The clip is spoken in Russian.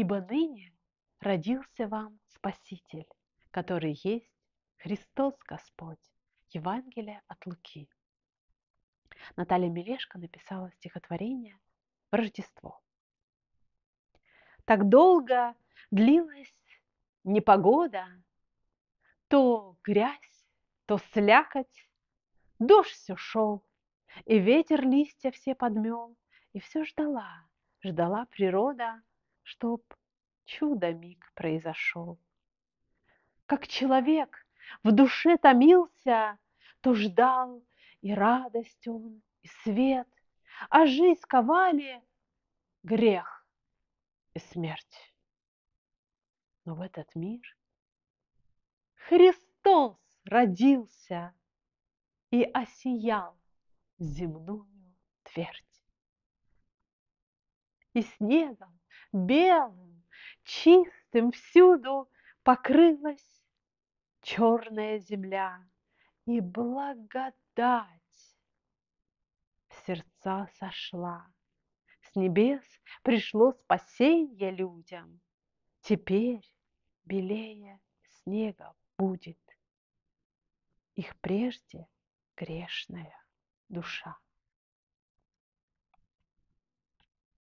ибо ныне родился вам Спаситель, который есть Христос Господь. Евангелие от Луки. Наталья Мелешко написала стихотворение в Рождество. Так долго длилась непогода, то грязь, то слякоть, дождь все шел, и ветер листья все подмел, и все ждала, ждала природа чтоб чудо-миг произошел. Как человек в душе томился, то ждал и радость он, и свет, а жизнь ковали грех и смерть. Но в этот мир Христос родился и осиял земную твердь. И снегом белым, чистым всюду покрылась черная земля и благодать в сердца сошла. С небес пришло спасение людям. Теперь белее снега будет их прежде грешная душа.